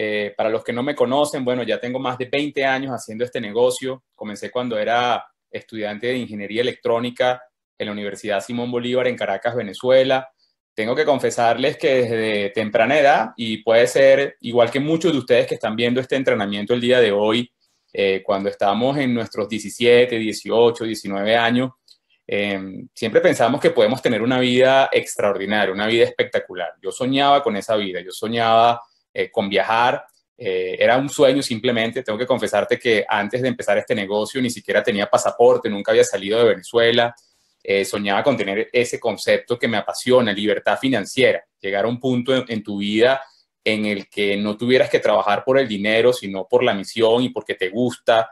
Eh, para los que no me conocen, bueno, ya tengo más de 20 años haciendo este negocio. Comencé cuando era estudiante de ingeniería electrónica en la Universidad Simón Bolívar en Caracas, Venezuela. Tengo que confesarles que desde temprana edad, y puede ser igual que muchos de ustedes que están viendo este entrenamiento el día de hoy, eh, cuando estamos en nuestros 17, 18, 19 años, em, siempre pensamos que podemos tener una vida extraordinaria, una vida espectacular. Yo soñaba con esa vida, yo soñaba eh, con viajar. Eh, era un sueño simplemente, tengo que confesarte que antes de empezar este negocio ni siquiera tenía pasaporte, nunca había salido de Venezuela, eh, soñaba con tener ese concepto que me apasiona, libertad financiera, llegar a un punto en, tu vida en el que no tuvieras que trabajar por el dinero, sino por la misión y porque te gusta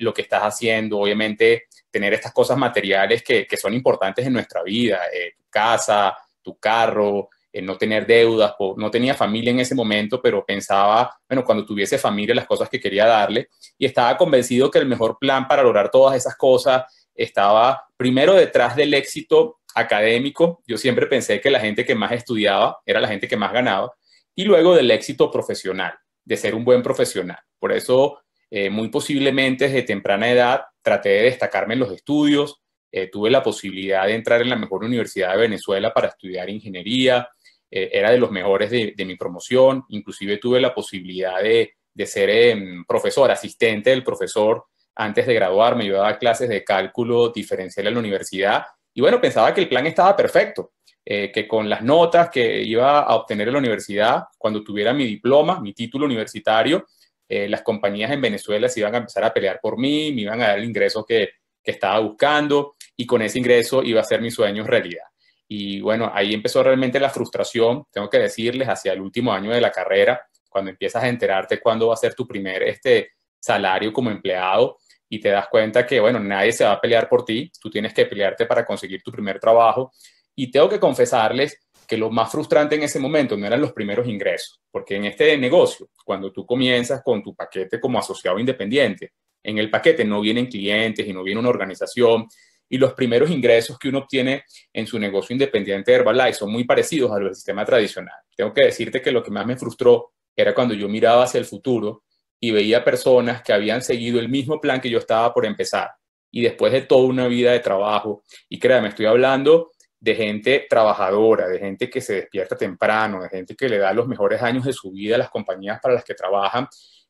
lo que estás haciendo, obviamente tener estas cosas materiales que son importantes en nuestra vida, tu casa, tu carro, eh, no tener deudas, no tenía familia en ese momento, pero pensaba, bueno, cuando tuviese familia, las cosas que quería darle, y estaba convencido que el mejor plan para lograr todas esas cosas estaba primero detrás del éxito académico. Yo siempre pensé que la gente que más estudiaba era la gente que más ganaba, y luego del éxito profesional, de ser un buen profesional. Por eso, eh, muy posiblemente desde temprana edad, traté de destacarme en los estudios. Eh, tuve la posibilidad de entrar en la mejor universidad de Venezuela para estudiar ingeniería, eh, era de los mejores de, mi promoción, inclusive tuve la posibilidad de, ser em, profesor, asistente del profesor antes de graduarme, yo daba clases de cálculo diferencial en la universidad y bueno, pensaba que el plan estaba perfecto, eh, que con las notas que iba a obtener en la universidad, cuando tuviera mi diploma, mi título universitario, eh, las compañías en Venezuela se iban a empezar a pelear por mí, me iban a dar el ingreso que, estaba buscando y con ese ingreso iba a ser mi sueño realidad. Y bueno, ahí empezó realmente la frustración, tengo que decirles, hacia el último año de la carrera, cuando empiezas a enterarte cuándo va a ser tu primer este, salario como empleado y te das cuenta que, bueno, nadie se va a pelear por ti, tú tienes que pelearte para conseguir tu primer trabajo. Y tengo que confesarles que lo más frustrante en ese momento no eran los primeros ingresos, porque en este negocio, cuando tú comienzas con tu paquete como asociado independiente, en el paquete no vienen clientes y no viene una organización, y los primeros ingresos que uno obtiene en su negocio independiente de Herbalife son muy parecidos a del sistema tradicional. Tengo que decirte que lo que más me frustró era cuando yo miraba hacia el futuro y veía personas que habían seguido el mismo plan que yo estaba por empezar y después de toda una vida de trabajo, y créame, estoy hablando de gente trabajadora, de gente que se despierta temprano, de gente que le da los mejores años de su vida a las compañías para las que trabajan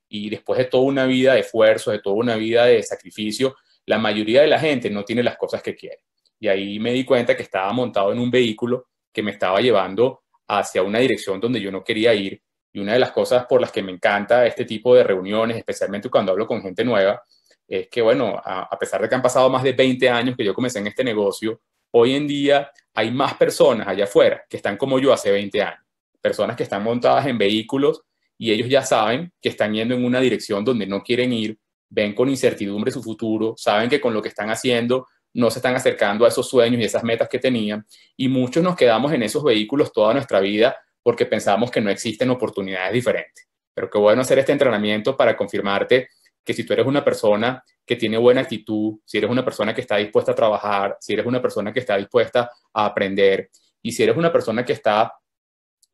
y después de toda una vida de esfuerzo, de toda una vida de sacrificio, la mayoría de la gente no tiene las cosas que quiere. Y ahí me di cuenta que estaba montado en un vehículo que me estaba llevando hacia una dirección donde yo no quería ir. Y una de las cosas por las que me encanta este tipo de reuniones, especialmente cuando hablo con gente nueva, es que, bueno, a, pesar de que han pasado más de 20 años que yo comencé en este negocio, hoy en día hay más personas allá afuera que están como yo hace 20 años. Personas que están montadas en vehículos y ellos ya saben que están yendo en una dirección donde no quieren ir ven con incertidumbre su futuro, saben que con lo que están haciendo no se están acercando a esos sueños y esas metas que tenían, y muchos nos quedamos en esos vehículos toda nuestra vida porque pensamos que no existen oportunidades diferentes. Pero qué bueno hacer este entrenamiento para confirmarte que si tú eres una persona que tiene buena actitud, si eres una persona que está dispuesta a trabajar, si eres una persona que está dispuesta a aprender y si eres una persona que está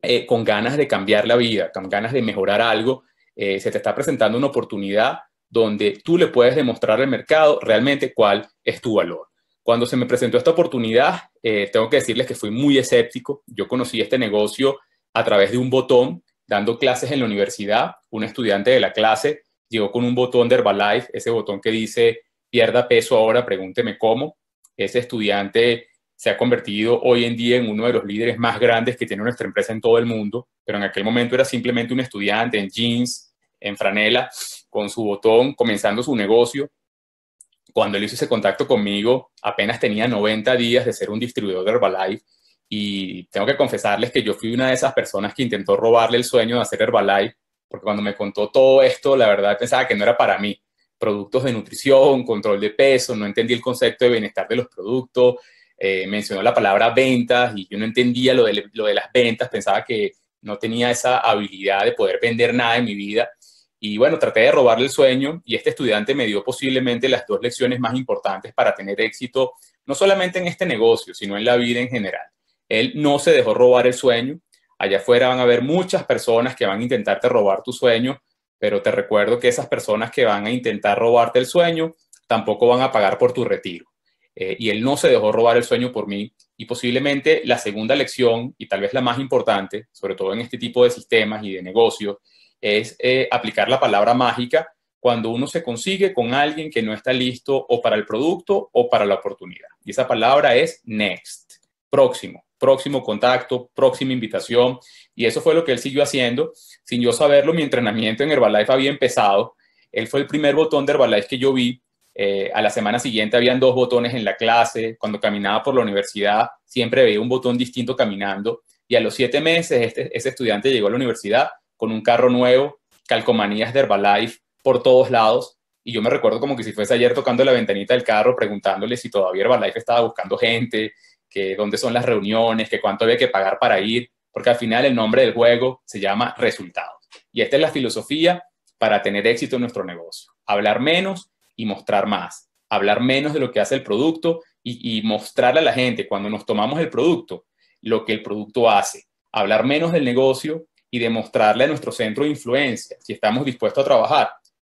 eh, con ganas de cambiar la vida, con ganas de mejorar algo, eh, se te está presentando una oportunidad donde tú le puedes demostrar al mercado realmente cuál es tu valor. Cuando se me presentó esta oportunidad, eh, tengo que decirles que fui muy escéptico. Yo conocí este negocio a través de un botón, dando clases en la universidad. Un estudiante de la clase llegó con un botón de Herbalife, ese botón que dice, pierda peso ahora, pregúnteme cómo. Ese estudiante se ha convertido hoy en día en uno de los líderes más grandes que tiene nuestra empresa en todo el mundo, pero en aquel momento era simplemente un estudiante en jeans, en franela, con su botón, comenzando su negocio. Cuando él hizo ese contacto conmigo, apenas tenía 90 días de ser un distribuidor de Herbalife y tengo que confesarles que yo fui una de esas personas que intentó robarle el sueño de hacer Herbalife, porque cuando me contó todo esto, la verdad pensaba que no era para mí. Productos de nutrición, control de peso, no entendí el concepto de bienestar de los productos, eh, mencionó la palabra ventas y yo no entendía lo lo de las ventas, pensaba que no tenía esa habilidad de poder vender nada en mi vida. Y bueno, traté de robarle el sueño y este estudiante me dio posiblemente las dos lecciones más importantes para tener éxito, no solamente en este negocio, sino en la vida en general. Él no se dejó robar el sueño. Allá afuera van a haber muchas personas que van a intentarte robar tu sueño, pero te recuerdo que esas personas que van a intentar robarte el sueño tampoco van a pagar por tu retiro. Eh, y él no se dejó robar el sueño por mí. Y posiblemente la segunda lección, y tal vez la más importante, sobre todo en este tipo de sistemas y de negocios, es eh, aplicar la palabra mágica cuando uno se consigue con alguien que no está listo o para el producto o para la oportunidad. Y esa palabra es next, próximo, próximo contacto, próxima invitación. Y eso fue lo que él siguió haciendo. Sin yo saberlo, mi entrenamiento en Herbalife había empezado. Él fue el primer botón de Herbalife que yo vi. Eh, a la semana siguiente habían dos botones en la clase. Cuando caminaba por la universidad, siempre veía un botón distinto caminando. Y a los siete meses, este, ese estudiante llegó a la universidad con un carro nuevo, calcomanías de Herbalife por todos lados. Y yo me recuerdo como que si fuese ayer tocando la ventanita del carro, preguntándole si todavía Herbalife estaba buscando gente, que dónde son las reuniones, que cuánto había que pagar para ir, porque al final el nombre del juego se llama resultados. Y esta es la filosofía para tener éxito en nuestro negocio. Hablar menos y mostrar más. Hablar menos de lo que hace el producto y, y mostrarle a la gente cuando nos tomamos el producto lo que el producto hace. Hablar menos del negocio y demostrarle a nuestro centro de influencia, si estamos dispuestos a trabajar,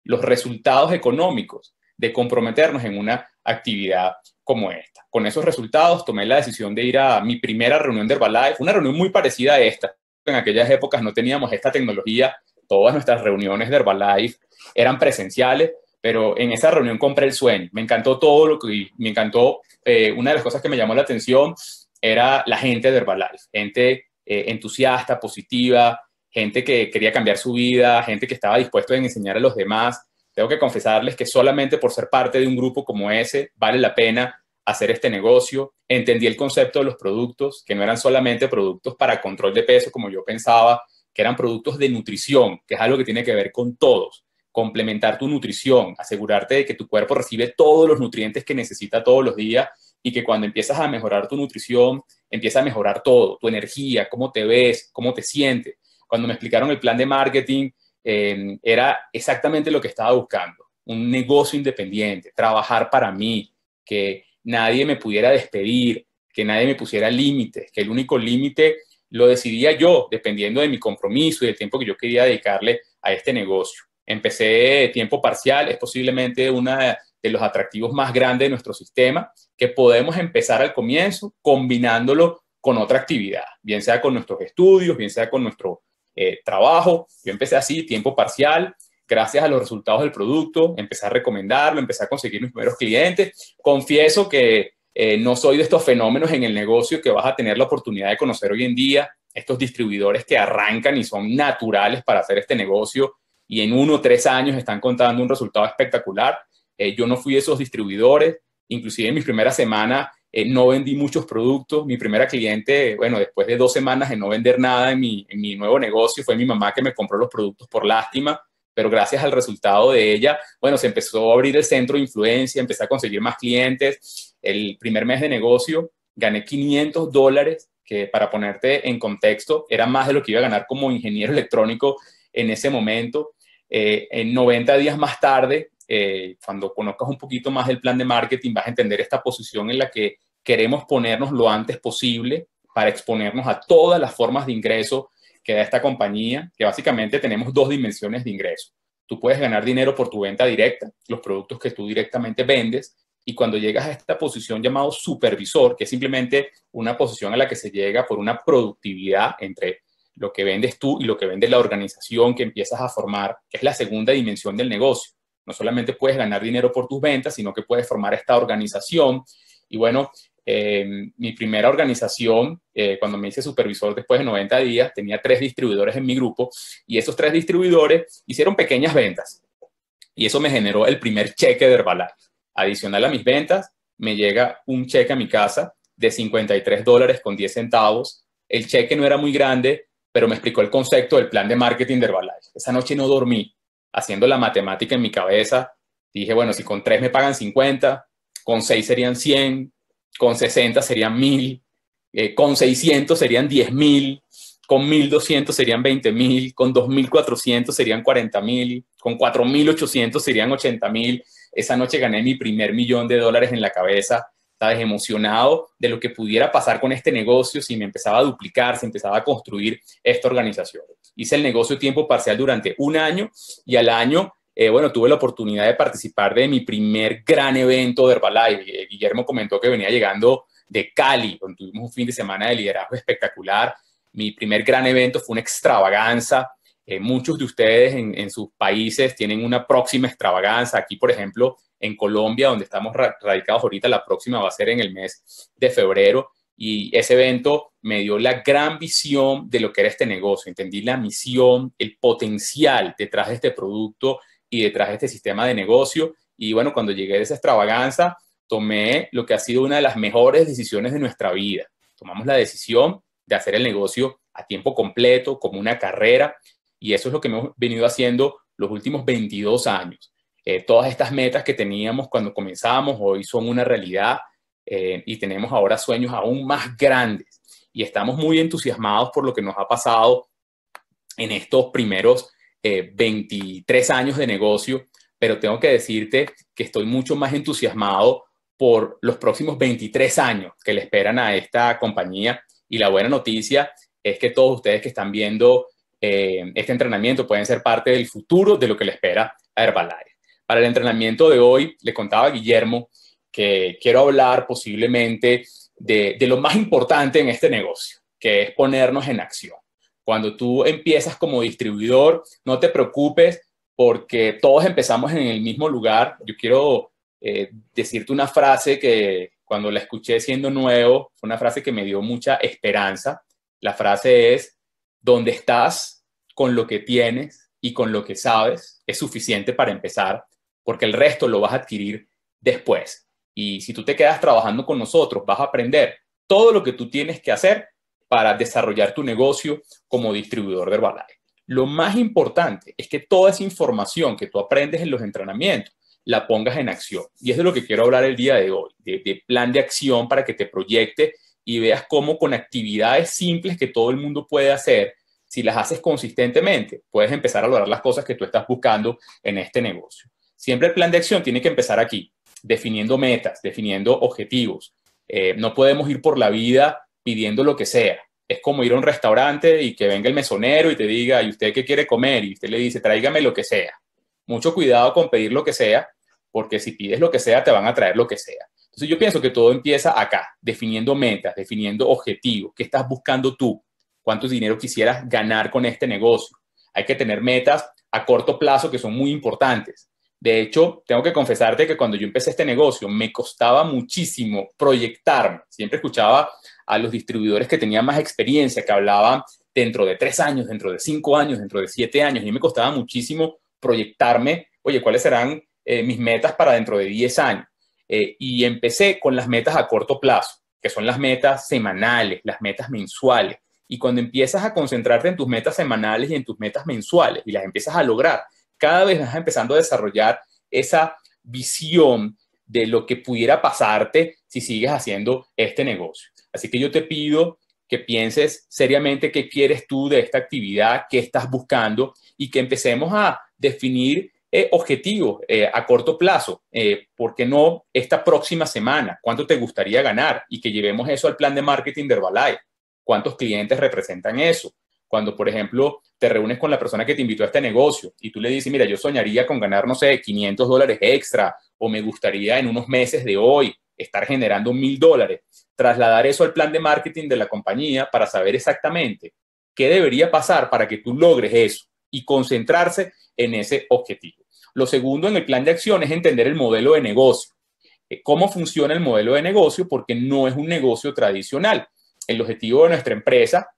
los resultados económicos de comprometernos en una actividad como esta. Con esos resultados tomé la decisión de ir a mi primera reunión de Herbalife, una reunión muy parecida a esta. En aquellas épocas no teníamos esta tecnología, todas nuestras reuniones de Herbalife eran presenciales, pero en esa reunión compré el sueño. Me encantó todo lo que, me encantó, eh, una de las cosas que me llamó la atención era la gente de Herbalife, gente eh, entusiasta, positiva, gente que quería cambiar su vida, gente que estaba dispuesto a enseñar a los demás. Tengo que confesarles que solamente por ser parte de un grupo como ese vale la pena hacer este negocio. Entendí el concepto de los productos, que no eran solamente productos para control de peso como yo pensaba, que eran productos de nutrición, que es algo que tiene que ver con todos. Complementar tu nutrición, asegurarte de que tu cuerpo recibe todos los nutrientes que necesita todos los días y que cuando empiezas a mejorar tu nutrición, empieza a mejorar todo, tu energía, cómo te ves, cómo te sientes cuando me explicaron el plan de marketing, em, era exactamente lo que estaba buscando, un negocio independiente, trabajar para mí, que nadie me pudiera despedir, que nadie me pusiera límites, que el único límite lo decidía yo, dependiendo de mi compromiso y del tiempo que yo quería dedicarle a este negocio. Empecé tiempo parcial, es posiblemente uno de los atractivos más grandes de nuestro sistema, que podemos empezar al comienzo combinándolo con otra actividad, bien sea con nuestros estudios, bien sea con nuestro eh, trabajo. Yo empecé así, tiempo parcial, gracias a los resultados del producto, empecé a recomendarlo, empecé a conseguir mis primeros clientes. Confieso que eh, no soy de estos fenómenos en el negocio que vas a tener la oportunidad de conocer hoy en día, estos distribuidores que arrancan y son naturales para hacer este negocio y en uno o tres años están contando un resultado espectacular. Eh, yo no fui de esos distribuidores, inclusive en mi primera semana eh, no vendí muchos productos. Mi primera cliente, bueno, después de dos semanas de no vender nada en mi, nuevo negocio, fue mi mamá que me compró los productos por lástima pero gracias al resultado de ella, bueno, se empezó a abrir el centro de influencia, empecé a conseguir más clientes. El primer mes de negocio gané 500 dólares, que para ponerte en contexto, era más de lo que iba a ganar como ingeniero electrónico en ese momento. Eh, en 90 días más tarde, eh, cuando conozcas un poquito más el plan de marketing, vas a entender esta posición en la que queremos ponernos lo antes posible para exponernos a todas las formas de ingreso que da esta compañía, que básicamente tenemos dos dimensiones de ingreso. Tú puedes ganar dinero por tu venta directa, los productos que tú directamente vendes, y cuando llegas a esta posición llamado supervisor, que es simplemente una posición a la que se llega por una productividad entre lo que vendes tú y lo que vende la organización que empiezas a formar, que es la segunda dimensión del negocio. No solamente puedes ganar dinero por tus ventas, sino que puedes formar esta organización. Y bueno, eh, mi primera organización, eh, cuando me hice supervisor después de 90 días, tenía tres distribuidores en mi grupo y esos tres distribuidores hicieron pequeñas ventas. Y eso me generó el primer cheque de Herbalife. Adicional a mis ventas, me llega un cheque a mi casa de 53 dólares con 10 centavos. El cheque no era muy grande, pero me explicó el concepto del plan de marketing de Herbalife. Esa noche no dormí, haciendo la matemática en mi cabeza. Dije, bueno, si con tres me pagan 50, con seis serían 100, con 60 serían 1000, eh, con 600 serían 10000, con 1200 serían 20000, con 2400 serían 40000, con 4800 serían 80000. Esa noche gané mi primer millón de dólares en la cabeza, Estaba emocionado de lo que pudiera pasar con este negocio si me empezaba a duplicar, si empezaba a construir esta organización. Hice el negocio tiempo parcial durante un año y al año eh, bueno, tuve la oportunidad de participar de mi primer gran evento de Herbalife. Eh, Guillermo comentó que venía llegando de Cali, donde tuvimos un fin de semana de liderazgo espectacular. Mi primer gran evento fue una extravaganza. Eh, muchos de ustedes en, en, sus países tienen una próxima extravaganza. Aquí, por ejemplo, en Colombia, donde estamos radicados ahorita, la próxima va a ser en el mes de febrero. Y ese evento me dio la gran visión de lo que era este negocio. Entendí la misión, el potencial detrás de este producto y detrás de este sistema de negocio. Y bueno, cuando llegué a esa extravaganza, tomé lo que ha sido una de las mejores decisiones de nuestra vida. Tomamos la decisión de hacer el negocio a tiempo completo, como una carrera, y eso es lo que hemos venido haciendo los últimos 22 años. Eh, todas estas metas que teníamos cuando comenzamos hoy son una realidad eh, y tenemos ahora sueños aún más grandes y estamos muy entusiasmados por lo que nos ha pasado en estos primeros 23 eh, años de negocio, pero tengo que decirte que estoy mucho más entusiasmado por los próximos 23 años que le esperan a esta compañía. Y la buena noticia es que todos ustedes que están viendo eh, este entrenamiento pueden ser parte del futuro de lo que le espera a Herbalife. Para el entrenamiento de hoy, le contaba a Guillermo que quiero hablar posiblemente de lo más importante en este negocio, que es ponernos en acción. Cuando tú empiezas como distribuidor, no te preocupes porque todos empezamos en el mismo lugar. Yo quiero eh, decirte una frase que cuando la escuché siendo nuevo, fue una frase que me dio mucha esperanza. La frase es, donde estás, con lo que tienes y con lo que sabes, es suficiente para empezar, porque el resto lo vas a adquirir después. Y si tú te quedas trabajando con nosotros, vas a aprender todo lo que tú tienes que hacer para desarrollar tu negocio como distribuidor de Herbalife. Lo más importante es que toda esa información que tú aprendes en los entrenamientos la pongas en acción. Y es de lo que quiero hablar el día de hoy, de, plan de acción para que te proyectes y veas cómo con actividades simples que todo el mundo puede hacer, si las haces consistentemente, puedes empezar a lograr las cosas que tú estás buscando en este negocio. Siempre el plan de acción tiene que empezar aquí, definiendo metas, definiendo objetivos. Eh, no podemos ir por la vida pidiendo lo que sea. Es como ir a un restaurante y que venga el mesonero y te diga, ¿y usted qué quiere comer? Y usted le dice, tráigame lo que sea. Mucho cuidado con pedir lo que sea, porque si pides lo que sea, te van a traer lo que sea. Entonces yo pienso que todo empieza acá, definiendo metas, definiendo objetivos, qué estás buscando tú, cuánto dinero quisieras ganar con este negocio. Hay que tener metas a corto plazo que son muy importantes. De hecho, tengo que confesarte que cuando yo empecé este negocio me costaba muchísimo proyectarme. Siempre escuchaba a los distribuidores que tenían más experiencia, que hablaban dentro de tres años, dentro de cinco años, dentro de siete años. Y me costaba muchísimo proyectarme, oye, ¿cuáles serán eh, mis metas para dentro de diez años? Eh, y empecé con las metas a corto plazo, que son las metas semanales, las metas mensuales. Y cuando empiezas a concentrarte en tus metas semanales y en tus metas mensuales y las empiezas a lograr, cada vez vas empezando a desarrollar esa visión de lo que pudiera pasarte si sigues haciendo este negocio. Así que yo te pido que pienses seriamente qué quieres tú de esta actividad, qué estás buscando y que empecemos a definir eh, objetivos eh, a corto plazo. Eh, ¿Por qué no esta próxima semana? ¿Cuánto te gustaría ganar? Y que llevemos eso al plan de marketing de Herbalife. ¿Cuántos clientes representan eso? Cuando, por ejemplo, te reúnes con la persona que te invitó a este negocio y tú le dices, mira, yo soñaría con ganar, no sé, 500 dólares extra o me gustaría en unos meses de hoy estar generando mil dólares, trasladar eso al plan de marketing de la compañía para saber exactamente qué debería pasar para que tú logres eso y concentrarse en ese objetivo. Lo segundo en el plan de acción es entender el modelo de negocio. Eh, ¿Cómo funciona el modelo de negocio? Porque no es un negocio tradicional. El objetivo de nuestra empresa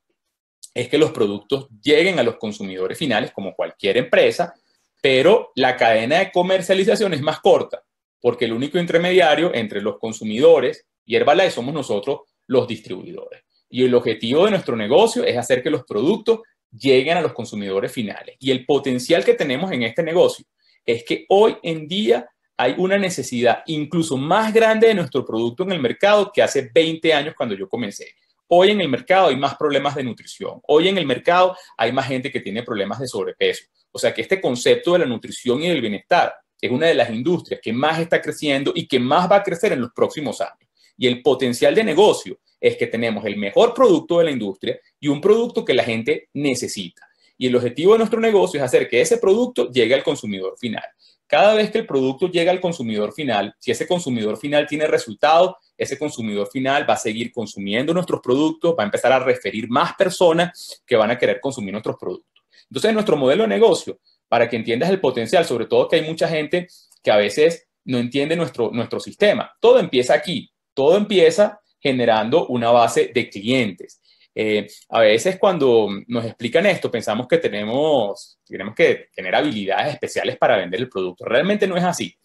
es que los productos lleguen a los consumidores finales como cualquier empresa, pero la cadena de comercialización es más corta porque el único intermediario entre los consumidores y Herbalife somos nosotros los distribuidores. Y el objetivo de nuestro negocio es hacer que los productos lleguen a los consumidores finales. Y el potencial que tenemos en este negocio es que hoy en día hay una necesidad incluso más grande de nuestro producto en el mercado que hace 20 años cuando yo comencé. Hoy en el mercado hay más problemas de nutrición. Hoy en el mercado hay más gente que tiene problemas de sobrepeso. O sea que este concepto de la nutrición y del bienestar es una de las industrias que más está creciendo y que más va a crecer en los próximos años. Y el potencial de negocio es que tenemos el mejor producto de la industria y un producto que la gente necesita. Y el objetivo de nuestro negocio es hacer que ese producto llegue al consumidor final. Cada vez que el producto llega al consumidor final, si ese consumidor final tiene resultado, ese consumidor final va a seguir consumiendo nuestros productos, va a empezar a referir más personas que van a querer consumir nuestros productos. Entonces, nuestro modelo de negocio para que entiendas el potencial, sobre todo que hay mucha gente que a veces no entiende nuestro, nuestro sistema. Todo empieza aquí, todo empieza generando una base de clientes. Eh, a veces cuando nos explican esto, pensamos que tenemos, tenemos que tener habilidades especiales para vender el producto. Realmente no es así.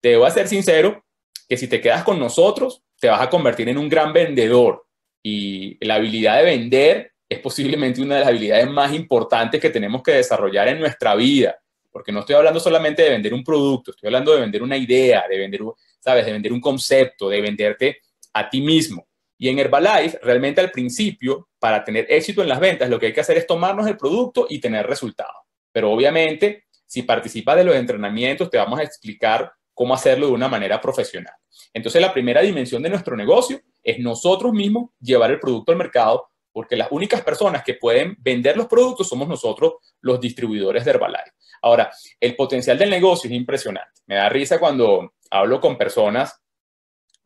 Te voy a ser sincero que si te quedas con nosotros, te vas a convertir en un gran vendedor. Y la habilidad de vender es posiblemente una de las habilidades más importantes que tenemos que desarrollar en nuestra vida, porque no estoy hablando solamente de vender un producto, estoy hablando de vender una idea, de vender, ¿sabes? De vender un concepto, de venderte a ti mismo. Y en Herbalife, realmente al principio, para tener éxito en las ventas, lo que hay que hacer es tomarnos el producto y tener resultados. Pero obviamente, si participas de los entrenamientos, te vamos a explicar cómo hacerlo de una manera profesional. Entonces, la primera dimensión de nuestro negocio es nosotros mismos llevar el producto al mercado porque las únicas personas que pueden vender los productos somos nosotros, los distribuidores de Herbalife. Ahora, el potencial del negocio es impresionante. Me da risa cuando hablo con personas,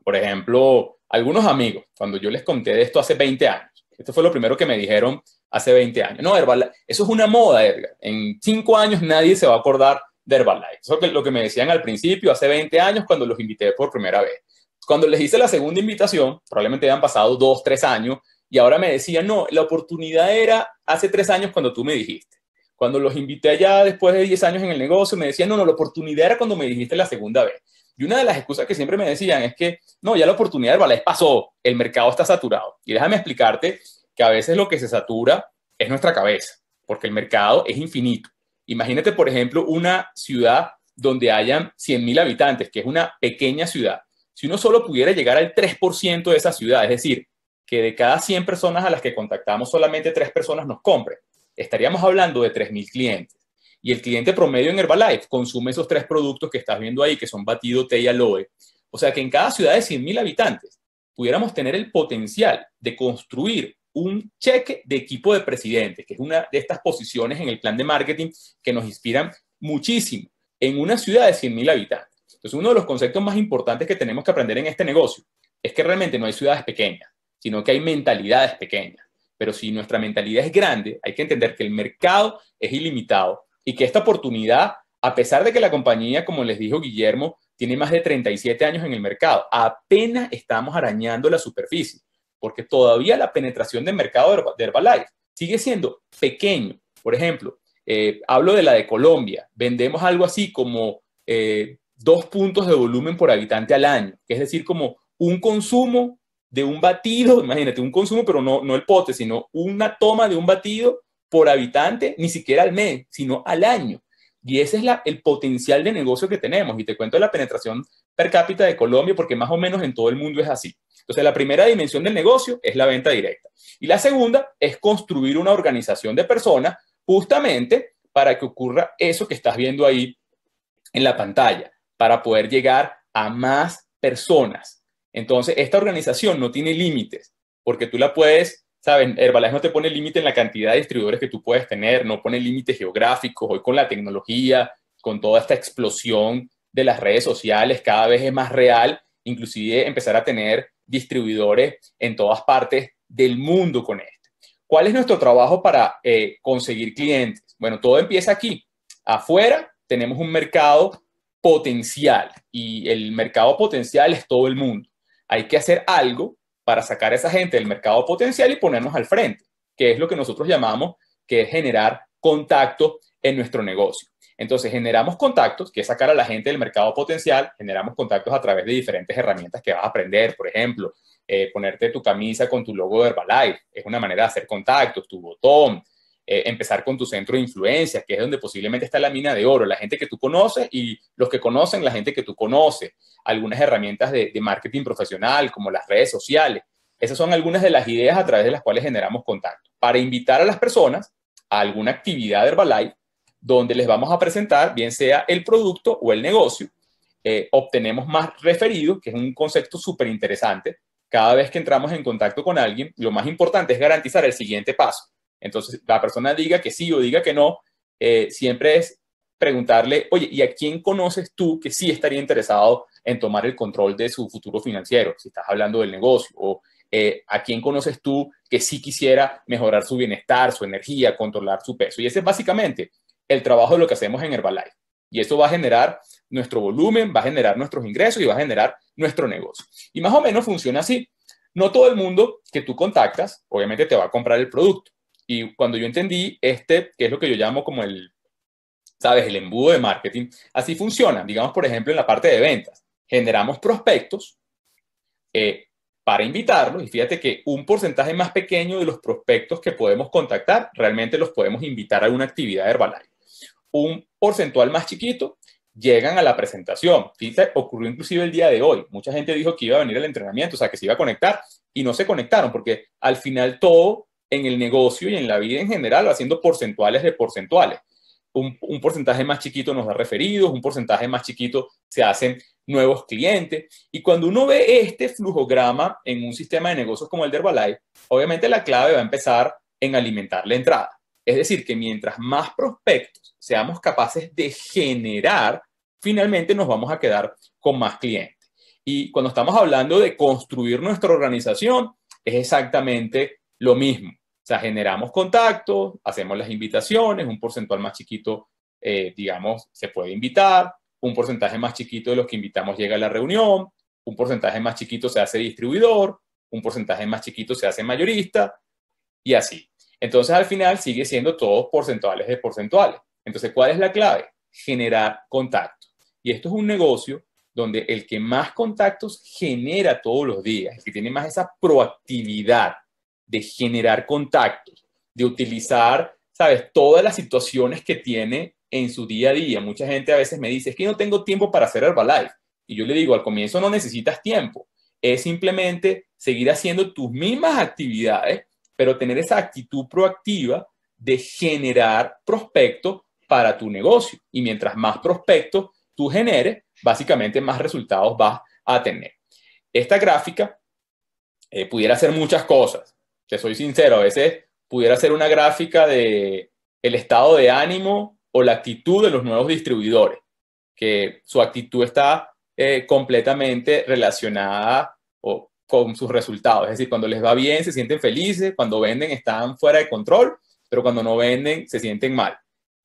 por ejemplo, algunos amigos, cuando yo les conté de esto hace 20 años. Esto fue lo primero que me dijeron hace 20 años. No, Herbalife, eso es una moda, Edgar. En cinco años nadie se va a acordar de Herbalife. Eso es lo que me decían al principio, hace 20 años, cuando los invité por primera vez. Cuando les hice la segunda invitación, probablemente habían pasado 2, 3 años, y ahora me decía no, la oportunidad era hace tres años cuando tú me dijiste. Cuando los invité allá después de 10 años en el negocio, me decían, no, no, la oportunidad era cuando me dijiste la segunda vez. Y una de las excusas que siempre me decían es que, no, ya la oportunidad del pasó, el mercado está saturado. Y déjame explicarte que a veces lo que se satura es nuestra cabeza, porque el mercado es infinito. Imagínate, por ejemplo, una ciudad donde hayan 100.000 habitantes, que es una pequeña ciudad. Si uno solo pudiera llegar al 3% de esa ciudad, es decir, que de cada 100 personas a las que contactamos, solamente 3 personas nos compren. Estaríamos hablando de 3.000 clientes. Y el cliente promedio en Herbalife consume esos tres productos que estás viendo ahí, que son batido, té y aloe. O sea que en cada ciudad de 100.000 habitantes pudiéramos tener el potencial de construir un cheque de equipo de presidente, que es una de estas posiciones en el plan de marketing que nos inspiran muchísimo en una ciudad de 100.000 habitantes. Entonces, uno de los conceptos más importantes que tenemos que aprender en este negocio es que realmente no hay ciudades pequeñas sino que hay mentalidades pequeñas. Pero si nuestra mentalidad es grande, hay que entender que el mercado es ilimitado y que esta oportunidad, a pesar de que la compañía, como les dijo Guillermo, tiene más de 37 años en el mercado, apenas estamos arañando la superficie, porque todavía la penetración del mercado de Herbalife sigue siendo pequeño. Por ejemplo, eh, hablo de la de Colombia, vendemos algo así como eh, dos puntos de volumen por habitante al año, es decir, como un consumo de un batido, imagínate, un consumo, pero no, no el pote, sino una toma de un batido por habitante, ni siquiera al mes, sino al año. Y ese es la, el potencial de negocio que tenemos. Y te cuento la penetración per cápita de Colombia, porque más o menos en todo el mundo es así. Entonces, la primera dimensión del negocio es la venta directa. Y la segunda es construir una organización de personas justamente para que ocurra eso que estás viendo ahí en la pantalla, para poder llegar a más personas. Entonces, esta organización no tiene límites, porque tú la puedes, ¿saben? Herbalife no te pone límite en la cantidad de distribuidores que tú puedes tener, no pone límites geográficos, hoy con la tecnología, con toda esta explosión de las redes sociales, cada vez es más real, inclusive empezar a tener distribuidores en todas partes del mundo con esto. ¿Cuál es nuestro trabajo para eh, conseguir clientes? Bueno, todo empieza aquí. Afuera tenemos un mercado potencial y el mercado potencial es todo el mundo hay que hacer algo para sacar a esa gente del mercado potencial y ponernos al frente, que es lo que nosotros llamamos que generar contacto en nuestro negocio. Entonces generamos contactos, que es sacar a la gente del mercado potencial, generamos contactos a través de diferentes herramientas que vas a aprender, por ejemplo, eh, ponerte tu camisa con tu logo de Herbalife, es una manera de hacer contactos, tu botón, eh, empezar con tu centro de influencia, que es donde posiblemente está la mina de oro, la gente que tú conoces y los que conocen, la gente que tú conoces, algunas herramientas de, marketing profesional como las redes sociales. Esas son algunas de las ideas a través de las cuales generamos contacto. Para invitar a las personas a alguna actividad de Herbalife, donde les vamos a presentar, bien sea el producto o el negocio, eh, obtenemos más referidos, que es un concepto súper interesante. Cada vez que entramos en contacto con alguien, lo más importante es garantizar el siguiente paso, entonces, la persona diga que sí o diga que no, eh, siempre es preguntarle, oye, ¿y a quién conoces tú que sí estaría interesado en tomar el control de su futuro financiero? Si estás hablando del negocio, o eh, a quién conoces tú que sí quisiera mejorar su bienestar, su energía, controlar su peso. Y ese es básicamente el trabajo de lo que hacemos en Herbalife. Y eso va a generar nuestro volumen, va a generar nuestros ingresos y va a generar nuestro negocio. Y más o menos funciona así. No todo el mundo que tú contactas, obviamente, te va a comprar el producto. Y cuando yo entendí este, que es lo que yo llamo como el, ¿sabes? El embudo de marketing, así funciona. Digamos, por ejemplo, en la parte de ventas. Generamos prospectos eh, para invitarlos y fíjate que un porcentaje más pequeño de los prospectos que podemos contactar realmente los podemos invitar a una actividad Herbalife. Un porcentual más chiquito llegan a la presentación. Fíjate, ocurrió inclusive el día de hoy. Mucha gente dijo que iba a venir al entrenamiento, o sea, que se iba a conectar y no se conectaron porque al final todo en el negocio y en la vida en general, haciendo porcentuales de porcentuales. Un, porcentaje más chiquito nos da referidos, un porcentaje más chiquito se hacen nuevos clientes. Y cuando uno ve este flujograma en un sistema de negocios como el de Herbalife, obviamente la clave va a empezar en alimentar la entrada. Es decir, que mientras más prospectos seamos capaces de generar, finalmente nos vamos a quedar con más clientes. Y cuando estamos hablando de construir nuestra organización, es exactamente lo mismo. O sea, generamos contactos, hacemos las invitaciones, un porcentual más chiquito, eh, digamos, se puede invitar, un porcentaje más chiquito de los que invitamos llega a la reunión, un porcentaje más chiquito se hace distribuidor, un porcentaje más chiquito se hace mayorista y así. Entonces, al final sigue siendo todos porcentuales de porcentuales. Entonces, ¿cuál es la clave? Generar contacto. Y esto es un negocio donde el que más contactos genera todos los días, el que tiene más esa proactividad de generar contactos, de utilizar, ¿sabes?, todas las situaciones que tiene en su día a día. Mucha gente a veces me dice, es que no tengo tiempo para hacer Herbalife. Y yo le digo, al comienzo no necesitas tiempo, es simplemente seguir haciendo tus mismas actividades, pero tener esa actitud proactiva de generar prospectos para tu negocio. Y mientras más prospectos tú generes, básicamente más resultados vas a tener. Esta gráfica eh, pudiera hacer muchas cosas te soy sincero, a veces pudiera ser una gráfica de el estado de ánimo o la actitud de los nuevos distribuidores, que su actitud está eh, completamente relacionada o, con sus resultados. Es decir, cuando les va bien se sienten felices, cuando venden están fuera de control, pero cuando no venden se sienten mal.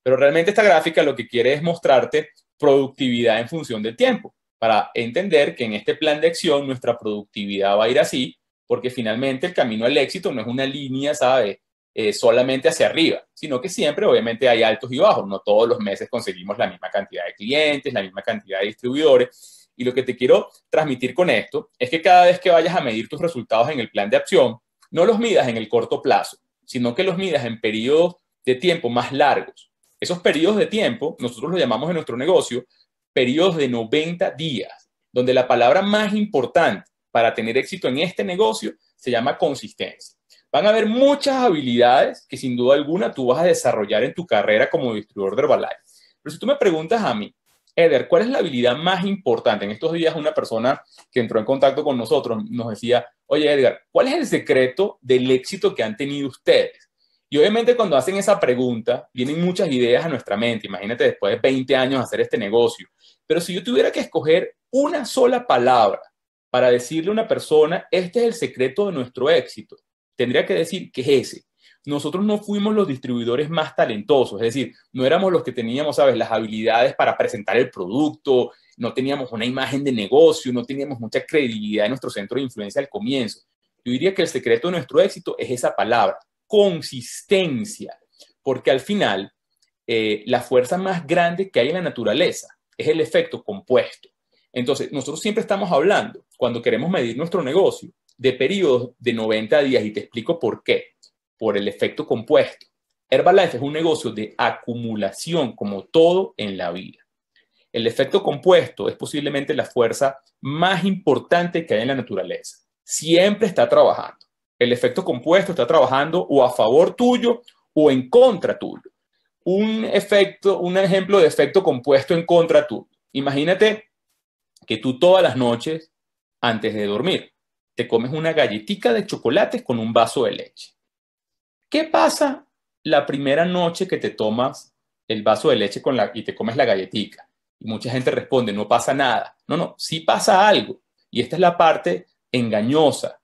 Pero realmente esta gráfica lo que quiere es mostrarte productividad en función del tiempo, para entender que en este plan de acción nuestra productividad va a ir así porque finalmente el camino al éxito no es una línea, sabe, eh, solamente hacia arriba, sino que siempre obviamente hay altos y bajos, no todos los meses conseguimos la misma cantidad de clientes, la misma cantidad de distribuidores. Y lo que te quiero transmitir con esto es que cada vez que vayas a medir tus resultados en el plan de acción, no los midas en el corto plazo, sino que los midas en periodos de tiempo más largos. Esos periodos de tiempo, nosotros los llamamos en nuestro negocio periodos de 90 días, donde la palabra más importante para tener éxito en este negocio se llama consistencia. Van a haber muchas habilidades que sin duda alguna tú vas a desarrollar en tu carrera como distribuidor de Herbalife. Pero si tú me preguntas a mí, Edgar, ¿cuál es la habilidad más importante? En estos días una persona que entró en contacto con nosotros nos decía, oye Edgar, ¿cuál es el secreto del éxito que han tenido ustedes? Y obviamente cuando hacen esa pregunta, vienen muchas ideas a nuestra mente. Imagínate después de 20 años hacer este negocio. Pero si yo tuviera que escoger una sola palabra para decirle a una persona, este es el secreto de nuestro éxito, tendría que decir que es ese. Nosotros no fuimos los distribuidores más talentosos, es decir, no éramos los que teníamos, sabes, las habilidades para presentar el producto, no teníamos una imagen de negocio, no teníamos mucha credibilidad en nuestro centro de influencia al comienzo. Yo diría que el secreto de nuestro éxito es esa palabra, consistencia, porque al final eh, la fuerza más grande que hay en la naturaleza es el efecto compuesto. Entonces, nosotros siempre estamos hablando, cuando queremos medir nuestro negocio, de periodos de 90 días y te explico por qué, por el efecto compuesto. Herbalife es un negocio de acumulación como todo en la vida. El efecto compuesto es posiblemente la fuerza más importante que hay en la naturaleza. Siempre está trabajando. El efecto compuesto está trabajando o a favor tuyo o en contra tuyo. Un efecto, un ejemplo de efecto compuesto en contra tuyo. Imagínate que tú todas las noches, antes de dormir, te comes una galletita de chocolate con un vaso de leche. ¿Qué pasa la primera noche que te tomas el vaso de leche con la, y te comes la galletita? Y mucha gente responde, no pasa nada. No, no, sí pasa algo. Y esta es la parte engañosa.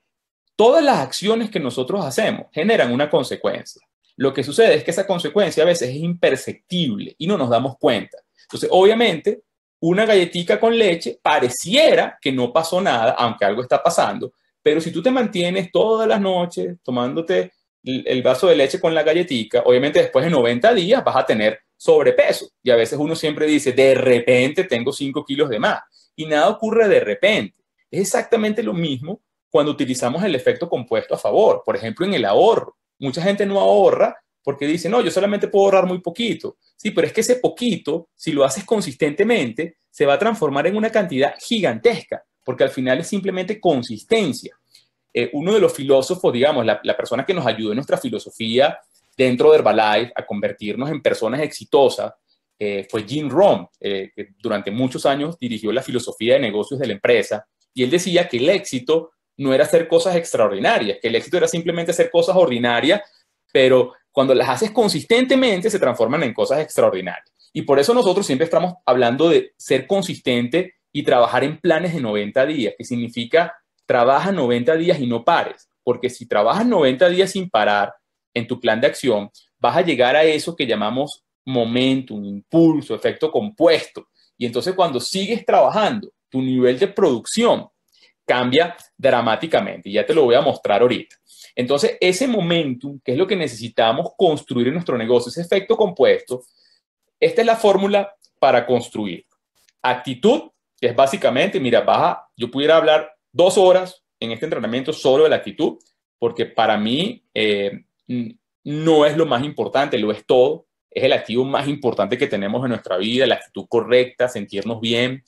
Todas las acciones que nosotros hacemos generan una consecuencia. Lo que sucede es que esa consecuencia a veces es imperceptible y no nos damos cuenta. Entonces, obviamente, una galletita con leche, pareciera que no pasó nada, aunque algo está pasando. Pero si tú te mantienes todas las noches tomándote el vaso de leche con la galletita, obviamente después de 90 días vas a tener sobrepeso. Y a veces uno siempre dice, de repente tengo 5 kilos de más. Y nada ocurre de repente. Es exactamente lo mismo cuando utilizamos el efecto compuesto a favor. Por ejemplo, en el ahorro. Mucha gente no ahorra porque dice, no, yo solamente puedo ahorrar muy poquito. Sí, pero es que ese poquito, si lo haces consistentemente, se va a transformar en una cantidad gigantesca, porque al final es simplemente consistencia. Eh, uno de los filósofos, digamos, la, persona que nos ayudó en nuestra filosofía dentro de Herbalife a convertirnos en personas exitosas, eh, fue Jim Rohn, eh, que durante muchos años dirigió la filosofía de negocios de la empresa, y él decía que el éxito no era hacer cosas extraordinarias, que el éxito era simplemente hacer cosas ordinarias, pero cuando las haces consistentemente, se transforman en cosas extraordinarias. Y por eso nosotros siempre estamos hablando de ser consistente y trabajar en planes de 90 días, que significa trabaja 90 días y no pares, porque si trabajas 90 días sin parar en tu plan de acción, vas a llegar a eso que llamamos momentum, impulso, efecto compuesto. Y entonces cuando sigues trabajando, tu nivel de producción cambia dramáticamente. Y ya te lo voy a mostrar ahorita. Entonces, ese momentum, que es lo que necesitamos construir en nuestro negocio, ese efecto compuesto, esta es la fórmula para construir. Actitud, que es básicamente, mira, baja, yo pudiera hablar dos horas en este entrenamiento solo de la actitud, porque para mí eh, no es lo más importante, lo es todo. Es el activo más importante que tenemos en nuestra vida, la actitud correcta, sentirnos bien,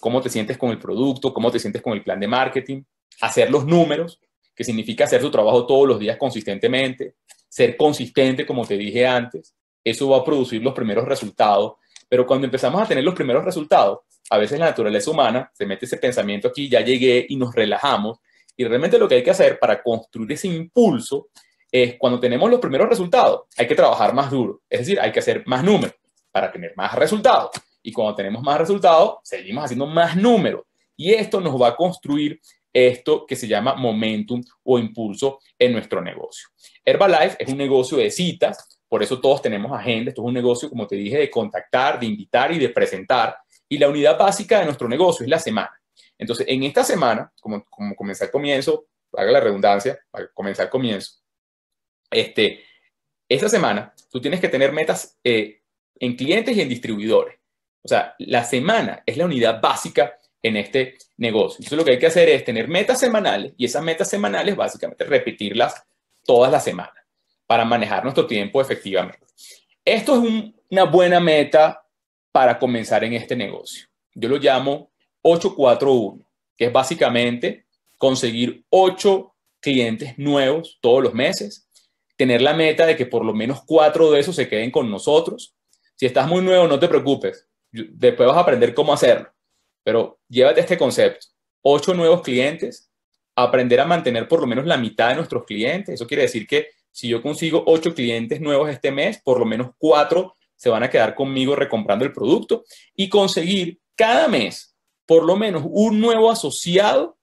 cómo te sientes con el producto, cómo te sientes con el plan de marketing, hacer los números, que significa hacer su trabajo todos los días consistentemente, ser consistente, como te dije antes, eso va a producir los primeros resultados, pero cuando empezamos a tener los primeros resultados, a veces la naturaleza humana se mete ese pensamiento aquí, ya llegué y nos relajamos, y realmente lo que hay que hacer para construir ese impulso es cuando tenemos los primeros resultados, hay que trabajar más duro, es decir, hay que hacer más números para tener más resultados. Y cuando tenemos más resultados, seguimos haciendo más números. Y esto nos va a construir esto que se llama momentum o impulso en nuestro negocio. Herbalife es un negocio de citas, por eso todos tenemos agenda, esto es un negocio, como te dije, de contactar, de invitar y de presentar, y la unidad básica de nuestro negocio es la semana. Entonces, en esta semana, como, como el comienzo, haga la redundancia, para comenzar el comienzo, este, esta semana tú tienes que tener metas eh, en clientes y en distribuidores. O sea, la semana es la unidad básica en este negocio. Entonces lo que hay que hacer es tener metas semanales y esas metas semanales básicamente repetirlas todas las semanas para manejar nuestro tiempo efectivamente. Esto es una buena meta para comenzar en este negocio. Yo lo llamo 841, que es básicamente conseguir 8 clientes nuevos todos los meses, tener la meta de que por lo menos 4 de esos se queden con nosotros. Si estás muy nuevo, no te preocupes, después vas a aprender cómo hacerlo. Pero llévate este concepto, ocho nuevos clientes, aprender a mantener por lo menos la mitad de nuestros clientes. Eso quiere decir que si yo consigo ocho clientes nuevos este mes, por lo menos cuatro se van a quedar conmigo recomprando el producto y conseguir cada mes por lo menos un nuevo asociado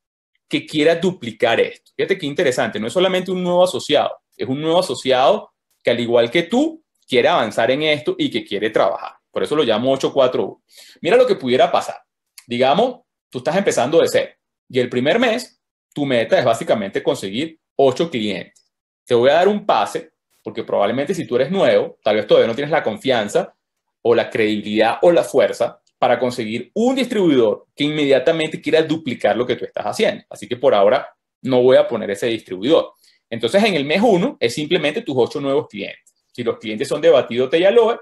que quiera duplicar esto. Fíjate qué interesante, no es solamente un nuevo asociado, es un nuevo asociado que al igual que tú quiere avanzar en esto y que quiere trabajar. Por eso lo llamo 841. Mira lo que pudiera pasar digamos, tú estás empezando de cero y el primer mes tu meta es básicamente conseguir ocho clientes. Te voy a dar un pase porque probablemente si tú eres nuevo, tal vez todavía no tienes la confianza o la credibilidad o la fuerza para conseguir un distribuidor que inmediatamente quiera duplicar lo que tú estás haciendo. Así que por ahora no voy a poner ese distribuidor. Entonces en el mes uno es simplemente tus ocho nuevos clientes. Si los clientes son de batido Tellaloa,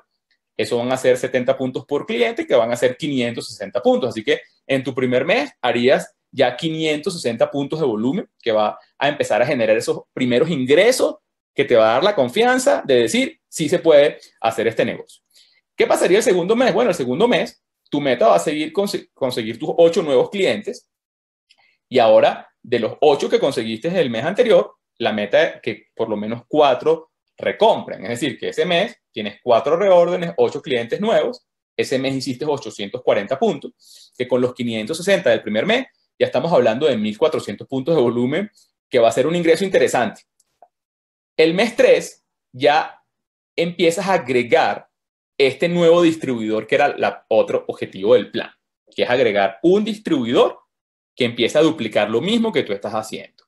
eso van a ser 70 puntos por cliente, que van a ser 560 puntos. Así que en tu primer mes harías ya 560 puntos de volumen que va a empezar a generar esos primeros ingresos que te va a dar la confianza de decir si sí se puede hacer este negocio. ¿Qué pasaría el segundo mes? Bueno, el segundo mes tu meta va a seguir conseguir tus ocho nuevos clientes y ahora de los 8 que conseguiste el mes anterior, la meta es que por lo menos cuatro recompren, Es decir, que ese mes tienes cuatro reórdenes, ocho clientes nuevos, ese mes hiciste 840 puntos, que con los 560 del primer mes ya estamos hablando de 1.400 puntos de volumen, que va a ser un ingreso interesante. El mes 3 ya empiezas a agregar este nuevo distribuidor, que era la otro objetivo del plan, que es agregar un distribuidor que empieza a duplicar lo mismo que tú estás haciendo.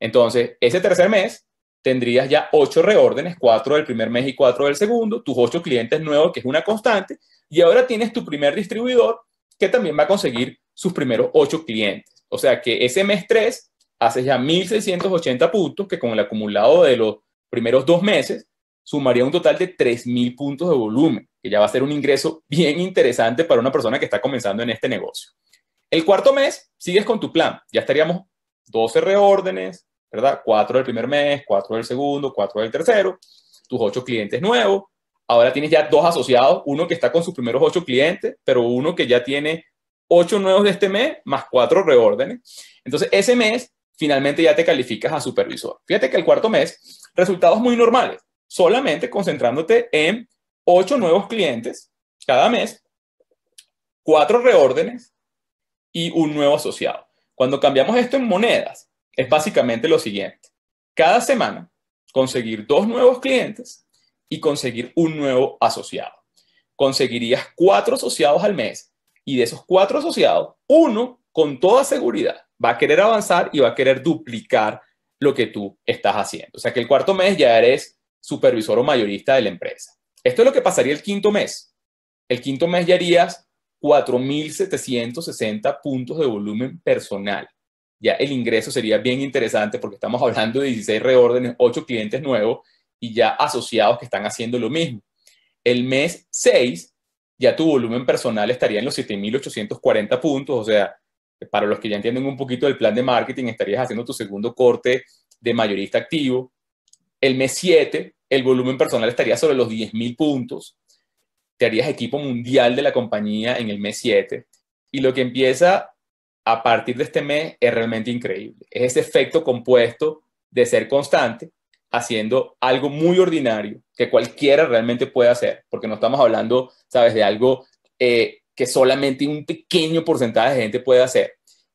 Entonces, ese tercer mes tendrías ya ocho reórdenes, cuatro del primer mes y cuatro del segundo, tus ocho clientes nuevos, que es una constante, y ahora tienes tu primer distribuidor que también va a conseguir sus primeros ocho clientes. O sea que ese mes 3 haces ya 1.680 puntos, que con el acumulado de los primeros dos meses sumaría un total de 3.000 puntos de volumen, que ya va a ser un ingreso bien interesante para una persona que está comenzando en este negocio. El cuarto mes sigues con tu plan, ya estaríamos 12 reórdenes, ¿verdad? Cuatro del primer mes, cuatro del segundo, cuatro del tercero, tus ocho clientes nuevos. Ahora tienes ya dos asociados, uno que está con sus primeros ocho clientes, pero uno que ya tiene ocho nuevos de este mes, más cuatro reórdenes. Entonces, ese mes, finalmente ya te calificas a supervisor. Fíjate que el cuarto mes, resultados muy normales, solamente concentrándote en ocho nuevos clientes cada mes, cuatro reórdenes y un nuevo asociado. Cuando cambiamos esto en monedas, es básicamente lo siguiente. Cada semana conseguir dos nuevos clientes y conseguir un nuevo asociado. Conseguirías cuatro asociados al mes y de esos cuatro asociados, uno con toda seguridad va a querer avanzar y va a querer duplicar lo que tú estás haciendo. O sea que el cuarto mes ya eres supervisor o mayorista de la empresa. Esto es lo que pasaría el quinto mes. El quinto mes ya harías 4.760 puntos de volumen personal ya el ingreso sería bien interesante porque estamos hablando de 16 reórdenes, 8 clientes nuevos y ya asociados que están haciendo lo mismo. El mes 6, ya tu volumen personal estaría en los 7.840 puntos, o sea, para los que ya entienden un poquito del plan de marketing, estarías haciendo tu segundo corte de mayorista activo. El mes 7, el volumen personal estaría sobre los 10.000 puntos. Te harías equipo mundial de la compañía en el mes 7. Y lo que empieza a partir de este mes es realmente increíble. Es ese efecto compuesto de ser constante haciendo algo muy ordinario que cualquiera realmente puede hacer, porque no estamos hablando, sabes, de algo eh, que solamente un pequeño porcentaje de gente puede hacer.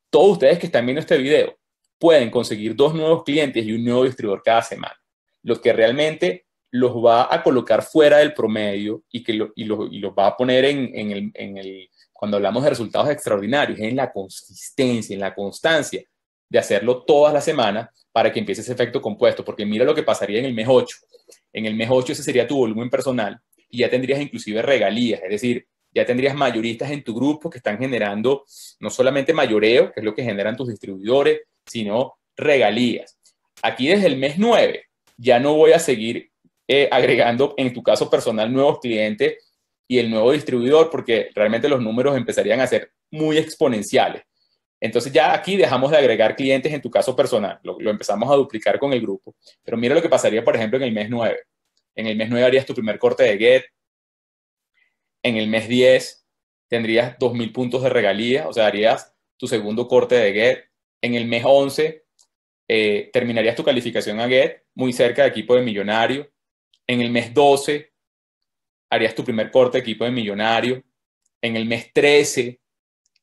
Todos ustedes que están viendo este video pueden conseguir dos nuevos clientes y un nuevo distribuidor cada semana, lo que realmente los va a colocar fuera del promedio y, que lo, los, va a poner en, en, el, cuando hablamos de resultados extraordinarios, es en la consistencia, en la constancia de hacerlo todas las semanas para que empiece ese efecto compuesto, porque mira lo que pasaría en el mes 8. En el mes 8 ese sería tu volumen personal y ya tendrías inclusive regalías, es decir, ya tendrías mayoristas en tu grupo que están generando no solamente mayoreo, que es lo que generan tus distribuidores, sino regalías. Aquí desde el mes 9 ya no voy a seguir eh, agregando, en tu caso personal, nuevos clientes y el nuevo distribuidor, porque realmente los números empezarían a ser muy exponenciales. Entonces ya aquí dejamos de agregar clientes en tu caso personal, lo, empezamos a duplicar con el grupo. Pero mira lo que pasaría, por ejemplo, en el mes 9. En el mes 9 harías tu primer corte de GET. En el mes 10 tendrías 2.000 puntos de regalía, o sea, harías tu segundo corte de GET. En el mes 11 eh, terminarías tu calificación a GET muy cerca de equipo de millonario. En el mes 12 harías tu primer corte equipo de millonario. En el mes 13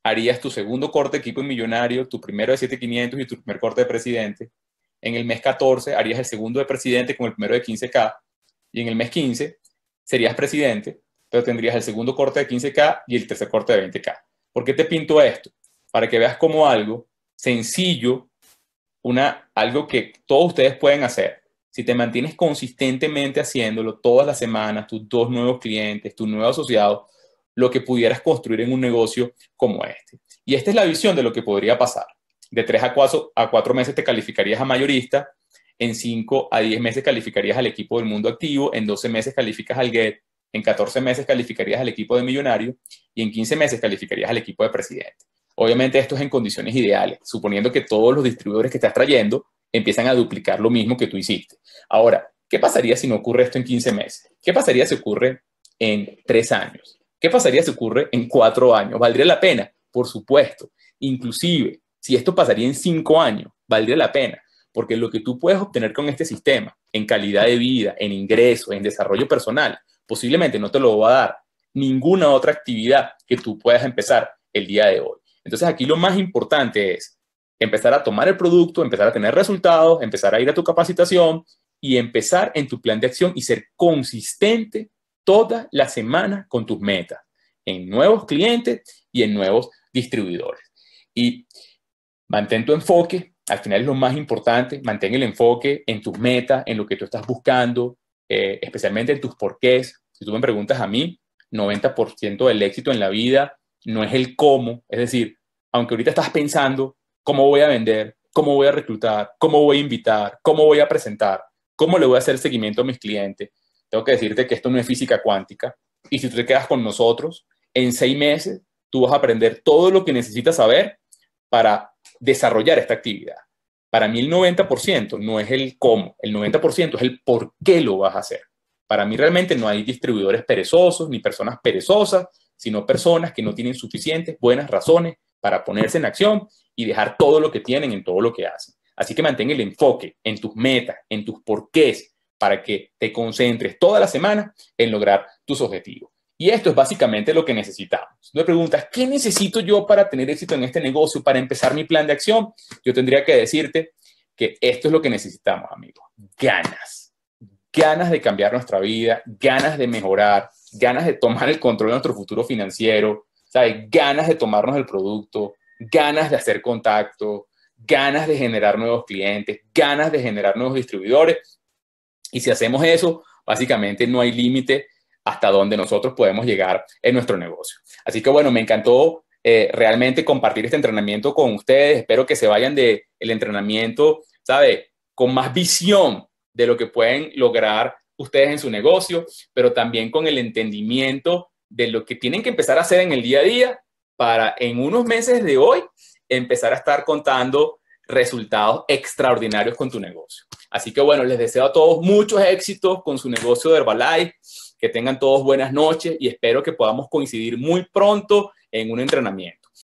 harías tu segundo corte equipo de millonario, tu primero de 7500 y tu primer corte de presidente. En el mes 14 harías el segundo de presidente con el primero de 15K. Y en el mes 15 serías presidente, pero tendrías el segundo corte de 15K y el tercer corte de 20K. ¿Por qué te pinto esto? Para que veas como algo sencillo, una, algo que todos ustedes pueden hacer, si te mantienes consistentemente haciéndolo todas las semanas, tus dos nuevos clientes, tu nuevo asociado, lo que pudieras construir en un negocio como este. Y esta es la visión de lo que podría pasar. De tres a cuatro meses te calificarías a mayorista, en cinco a diez meses calificarías al equipo del mundo activo, en doce meses calificas al GET, en 14 meses calificarías al equipo de millonario y en quince meses calificarías al equipo de presidente. Obviamente esto es en condiciones ideales, suponiendo que todos los distribuidores que estás trayendo empiezan a duplicar lo mismo que tú hiciste. Ahora, ¿qué pasaría si no ocurre esto en 15 meses? ¿Qué pasaría si ocurre en 3 años? ¿Qué pasaría si ocurre en 4 años? ¿Valdría la pena? Por supuesto. Inclusive, si esto pasaría en 5 años, ¿valdría la pena? Porque lo que tú puedes obtener con este sistema, en calidad de vida, en ingreso, en desarrollo personal, posiblemente no te lo va a dar ninguna otra actividad que tú puedas empezar el día de hoy. Entonces aquí lo más importante es empezar a tomar el producto, empezar a tener resultados, empezar a ir a tu capacitación y empezar en tu plan de acción y ser consistente toda la semana con tus metas, en nuevos clientes y en nuevos distribuidores. Y mantén tu enfoque, al final es lo más importante, mantén el enfoque en tus metas, en lo que tú estás buscando, eh, especialmente en tus porqués. Si tú me preguntas a mí, 90% del éxito en la vida no es el cómo, es decir, aunque ahorita estás pensando cómo voy a vender, cómo voy a reclutar, cómo voy a invitar, cómo voy a presentar, cómo le voy a hacer seguimiento a mis clientes. Tengo que decirte que esto no es física cuántica. Y si tú te quedas con nosotros, en seis meses tú vas a aprender todo lo que necesitas saber para desarrollar esta actividad. Para mí el 90% no es el cómo, el 90% es el por qué lo vas a hacer. Para mí realmente no hay distribuidores perezosos ni personas perezosas, sino personas que no tienen suficientes buenas razones para ponerse en acción y dejar todo lo que tienen en todo lo que hacen. Así que mantén el enfoque en tus metas, en tus porqués, para que te concentres toda la semana en lograr tus objetivos. Y esto es básicamente lo que necesitamos. No me preguntas, ¿qué necesito yo para tener éxito en este negocio, para empezar mi plan de acción? Yo tendría que decirte que esto es lo que necesitamos, amigos. Ganas. Ganas de cambiar nuestra vida, ganas de mejorar, ganas de tomar el control de nuestro futuro financiero, ¿sabes? Ganas de tomarnos el producto, ganas de hacer contacto, ganas de generar nuevos clientes, ganas de generar nuevos distribuidores. Y si hacemos eso, básicamente no hay límite hasta donde nosotros podemos llegar en nuestro negocio. Así que bueno, me encantó eh, realmente compartir este entrenamiento con ustedes. Espero que se vayan del el entrenamiento, ¿sabe? Con más visión de lo que pueden lograr ustedes en su negocio, pero también con el entendimiento de lo que tienen que empezar a hacer en el día a día para en unos meses de hoy empezar a estar contando resultados extraordinarios con tu negocio. Así que bueno, les deseo a todos muchos éxitos con su negocio de Herbalife, que tengan todos buenas noches y espero que podamos coincidir muy pronto en un entrenamiento.